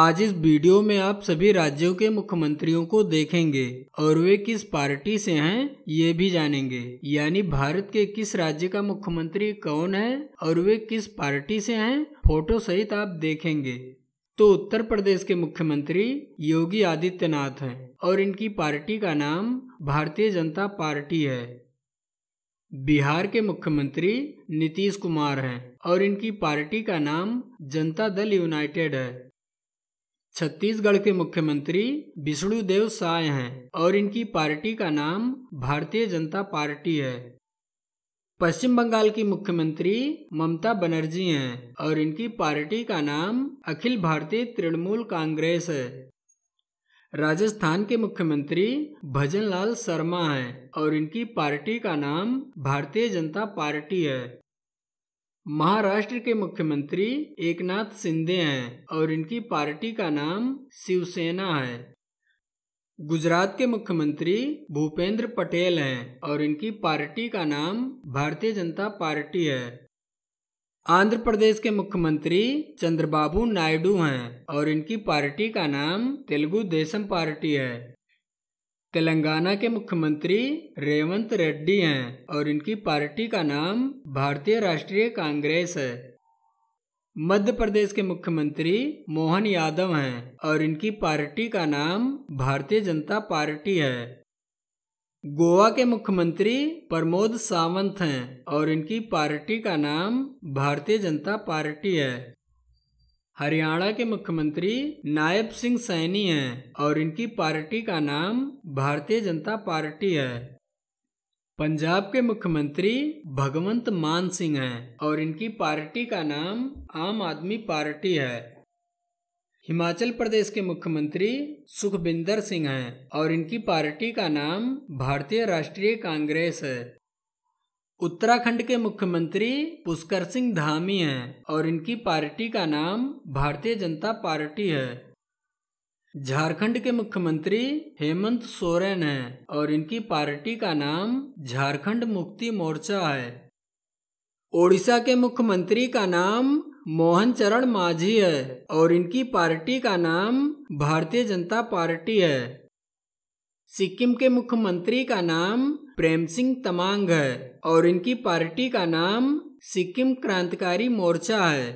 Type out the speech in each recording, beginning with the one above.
आज इस वीडियो में आप सभी राज्यों के मुख्यमंत्रियों को देखेंगे और वे किस पार्टी से हैं ये भी जानेंगे यानी भारत के किस राज्य का मुख्यमंत्री कौन है और वे किस पार्टी से हैं फोटो सहित आप देखेंगे तो उत्तर प्रदेश के मुख्यमंत्री योगी आदित्यनाथ हैं और इनकी पार्टी का नाम भारतीय जनता पार्टी है बिहार के मुख्यमंत्री नीतीश कुमार हैं और इनकी पार्टी का नाम जनता दल यूनाइटेड है छत्तीसगढ़ के मुख्यमंत्री विष्णुदेव साय हैं और इनकी पार्टी का नाम भारतीय जनता पार्टी है पश्चिम बंगाल की मुख्यमंत्री ममता बनर्जी हैं और इनकी पार्टी का नाम अखिल भारतीय तृणमूल कांग्रेस है राजस्थान के मुख्यमंत्री भजन लाल शर्मा हैं और इनकी पार्टी का नाम भारतीय जनता पार्टी है महाराष्ट्र के मुख्यमंत्री एकनाथ शिंदे हैं और इनकी पार्टी का नाम शिवसेना है गुजरात के मुख्यमंत्री भूपेंद्र पटेल हैं और इनकी पार्टी का नाम भारतीय जनता पार्टी है आंध्र प्रदेश के मुख्यमंत्री चंद्रबाबू नायडू हैं और इनकी पार्टी का नाम तेलुगु देशम पार्टी है तेलंगाना के मुख्यमंत्री रेवंत रेड्डी हैं और इनकी पार्टी का नाम भारतीय राष्ट्रीय कांग्रेस है मध्य प्रदेश के मुख्यमंत्री मोहन यादव हैं और इनकी पार्टी का नाम भारतीय जनता पार्टी है गोवा के मुख्यमंत्री प्रमोद सावंत हैं और इनकी पार्टी का नाम भारतीय जनता पार्टी है हरियाणा के मुख्यमंत्री नायब सिंह सैनी हैं और इनकी पार्टी का नाम भारतीय जनता पार्टी है पंजाब के मुख्यमंत्री भगवंत मान सिंह हैं और इनकी पार्टी का नाम आम आदमी पार्टी है हिमाचल प्रदेश के मुख्यमंत्री सुखबिंदर सिंह हैं और इनकी पार्टी का नाम भारतीय राष्ट्रीय कांग्रेस है उत्तराखंड के मुख्यमंत्री पुष्कर सिंह धामी हैं और इनकी पार्टी का नाम भारतीय जनता पार्टी है झारखंड के मुख्यमंत्री हेमंत सोरेन हैं और इनकी पार्टी का नाम झारखंड मुक्ति मोर्चा है ओडिशा के मुख्यमंत्री का नाम मोहन चरण माझी है और इनकी पार्टी का नाम भारतीय जनता पार्टी है सिक्किम के मुख्यमंत्री का नाम प्रेम सिंह तमांग है और इनकी पार्टी का नाम सिक्किम क्रांतिकारी मोर्चा है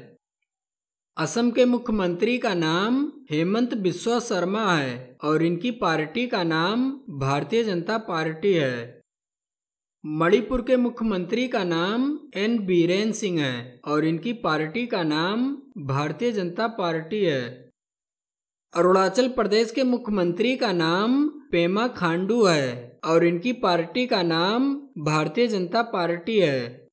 असम के मुख्यमंत्री का नाम हेमंत बिस्वा शर्मा है और इनकी पार्टी का नाम भारतीय जनता पार्टी है मणिपुर के मुख्यमंत्री का नाम एन बीरेन सिंह है और इनकी पार्टी का नाम भारतीय जनता पार्टी है अरुणाचल प्रदेश के मुख्यमंत्री का नाम पेमा खांडू है और इनकी पार्टी का नाम भारतीय जनता पार्टी है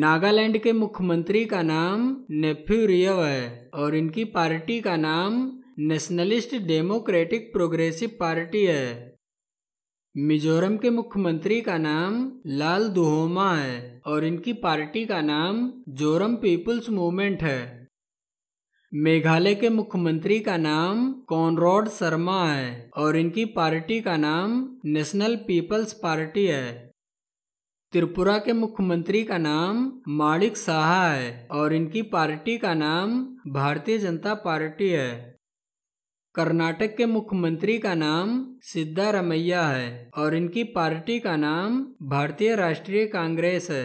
नागालैंड के मुख्यमंत्री का नाम नेफ्यू रियव है और इनकी पार्टी का नाम नेशनलिस्ट डेमोक्रेटिक प्रोग्रेसिव पार्टी है मिजोरम के मुख्यमंत्री का नाम लाल दुहोमा है और इनकी पार्टी का नाम जोरम पीपुल्स मूवमेंट है मेघालय के मुख्यमंत्री का नाम कॉनरॉड शर्मा है और इनकी पार्टी का नाम नेशनल पीपल्स पार्टी है त्रिपुरा के मुख्यमंत्री का नाम माणिक साहा है और इनकी पार्टी का नाम भारतीय जनता पार्टी है कर्नाटक के मुख्यमंत्री का नाम सिद्धारमैया है और इनकी पार्टी का नाम भारतीय राष्ट्रीय कांग्रेस है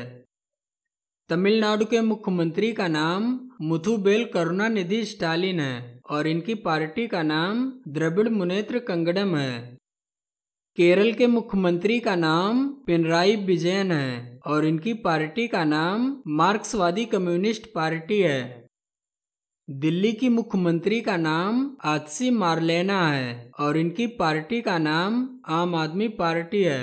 तमिलनाडु के मुख्यमंत्री का नाम मुथुबेल करुणानिधि स्टालिन है और इनकी पार्टी का नाम द्रविड़ मुनेत्र कंगडम है केरल के मुख्यमंत्री का नाम पिनराई विजयन है और इनकी पार्टी का नाम मार्क्सवादी कम्युनिस्ट पार्टी है दिल्ली की मुख्यमंत्री का नाम आदसी मारलेना है और इनकी पार्टी का नाम आम आदमी पार्टी है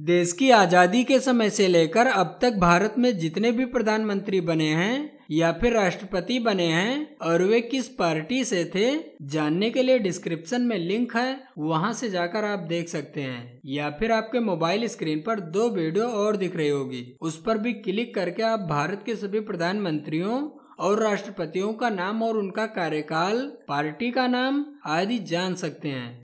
देश की आज़ादी के समय से लेकर अब तक भारत में जितने भी प्रधानमंत्री बने हैं या फिर राष्ट्रपति बने हैं और वे किस पार्टी से थे जानने के लिए डिस्क्रिप्शन में लिंक है वहां से जाकर आप देख सकते हैं या फिर आपके मोबाइल स्क्रीन पर दो वीडियो और दिख रही होगी उस पर भी क्लिक करके आप भारत के सभी प्रधानमंत्रियों और राष्ट्रपतियों का नाम और उनका कार्यकाल पार्टी का नाम आदि जान सकते हैं